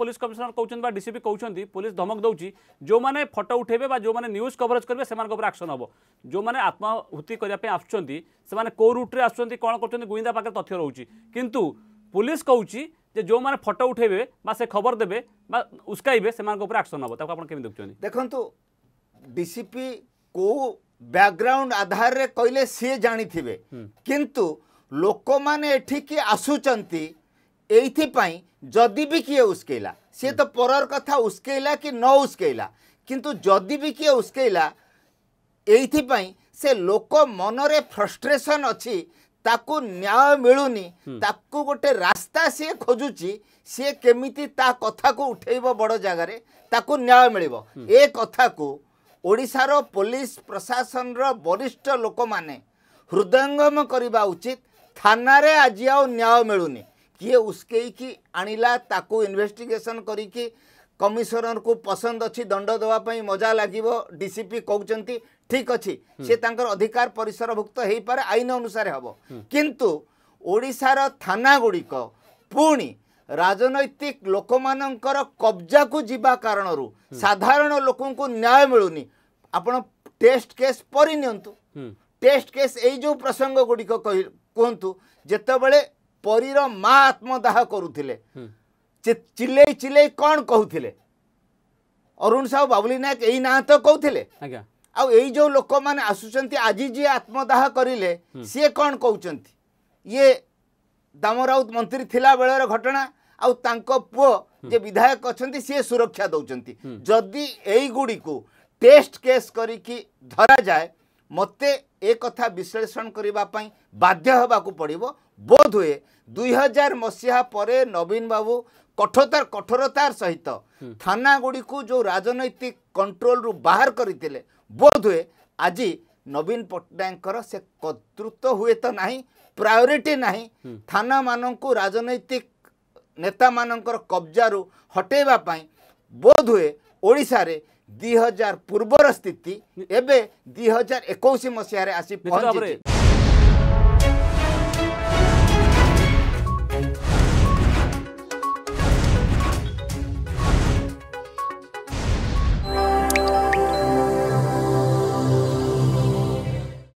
police commissioner কৌন বা DCP কৌন পুলিশ ধমক দৌছি যে ফটো উঠেবে বা যে নিউজ কভরেজ করবে সে আকশন হব যে আত্মাহুতি করা আসছেন সে কেউ রুট্রে আসছেন কম করছেন গোয়েন্দা পাখে তথ্য রয়েছে কিন্তু পুলিশ কৌছি যে যে ফটো উঠেবে বা সে খবর দেবে বা উস্কাইবে সে আকশন হব তাকে আপনার কেমি দেখছেন দেখুন ডিসিপি কেউ ব্যাকগ্রাউন্ড আধারে কহিলে সি জাঁথিবে কিন্তু লোক মানে এঠিকি আসুচান্তি এইথিপাই যদি বি কিয়ে উস্কেইলা সে তো পরর কথা উস্কেইলা কি ন উস্কেইলা কিন্তু যদি বি কিয়ে উস্কেইলা এইথিপাই সে লোক মনরে ফ্রস্ট্রেসন অছি তাকু ন্যায় মিলুনি তাকু গোটে রাস্তা সি খোঁজুছি সি কেমিতি তা কথাকু উঠেইব বড় জায়গায় তাকু ন্যায় মিলিব এ কথাকু ଓଡ଼ିଶାର ପୋଲିସ ପ୍ରଶାସନର ବରିଷ୍ଠ ଲୋକମାନେ ହୃଦୟଙ୍ଗମ କରିବା ଉଚିତ ଥାନାରେ ଆଜି ଆଉ ନ୍ୟାୟ ମିଳୁନି किए उस्कई आणला ताकू इन्वेस्टिगेशन करके कमिशनर को पसंद अच्छी दंड देवाई मजा लगे डीसीपी कौन ठीक अच्छे सी अधिकार परिसरभुक्त हो पारे आईन अनुसार हम किंतु ओडार थाना गुड़िक पुणी राजनैतिक ଲୋକମାନଙ୍କର କବ୍ଜାକୁ ଯିବା କାରଣରୁ ସାଧାରଣ ଲୋକଙ୍କୁ ନ୍ୟାୟ ମିଳୁନି ଆପଣ ଟେଷ୍ଟ କେସ୍ ପରିନିଅନ୍ତୁ ଟେଷ୍ଟ କେସ୍ ଏଇ ଯେଉଁ ପ୍ରସଙ୍ଗ ଗୁଡ଼ିକ କୁହନ୍ତୁ ଯେତେବେଳେ ପରୀର ମା ଆତ୍ମଦାହ କରୁଥିଲେ ଚିଲେଇ ଚିଲେଇ କ'ଣ କହୁଥିଲେ ଅରୁଣ ସାହୁ ବାବୁଲି ନାୟକ ଏଇ ନାଁ ତ କହୁଥିଲେ ଆଉ ଏଇ ଯୋଉ ଲୋକମାନେ ଆସୁଛନ୍ତି ଆଜି ଯିଏ ଆତ୍ମଦାହ କରିଲେ ସିଏ କ'ଣ କହୁଛନ୍ତି ଇଏ ଦାମ ରାଉତ ମନ୍ତ୍ରୀ ଥିଲା ବେଳର ଘଟଣା ଆଉ ତାଙ୍କ ପୁଅ ଯେ ବିଧାୟକ ଅଛନ୍ତି ସିଏ ସୁରକ୍ଷା ଦେଉଛନ୍ତି ଯଦି ଏଇଗୁଡ଼ିକୁ ଟେଷ୍ଟ କେସ୍ କରିକି ଧରାଯାଏ ମୋତେ ଏ କଥା ବିଶ୍ଳେଷଣ କରିବା ପାଇଁ ବାଧ୍ୟ ହେବାକୁ ପଡ଼ିବ ବୋଧ ହୁଏ ଦୁଇହଜାର ମସିହା ପରେ ନବୀନ ବାବୁ କଠୋର କଠୋରତାର ସହିତ ଥାନା ଗୁଡ଼ିକୁ ଯେଉଁ ରାଜନୈତିକ କଣ୍ଟ୍ରୋଲରୁ ବାହାର କରିଥିଲେ ବୋଧ ହୁଏ ଆଜି ନବୀନ ପଟ୍ଟନାୟକଙ୍କର ସେ କର୍ତ୍ତୃତ୍ୱ ହୁଏତ ନାହିଁ ପ୍ରାୟୋରିଟି ନାହିଁ ଥାନାମାନଙ୍କୁ ରାଜନୈତିକ ନେତାମାନଙ୍କର କବ୍ଜାରୁ ହଟେଇବା ପାଇଁ ବୋଧ ହୁଏ ଓଡ଼ିଶାରେ ଦୁଇ ହଜାର ପୂର୍ବର ସ୍ଥିତି ଏବେ ଦୁଇ ହଜାର ଏକୋଇଶ ମସିହାରେ ଆସି ପହଞ୍ଚିଛି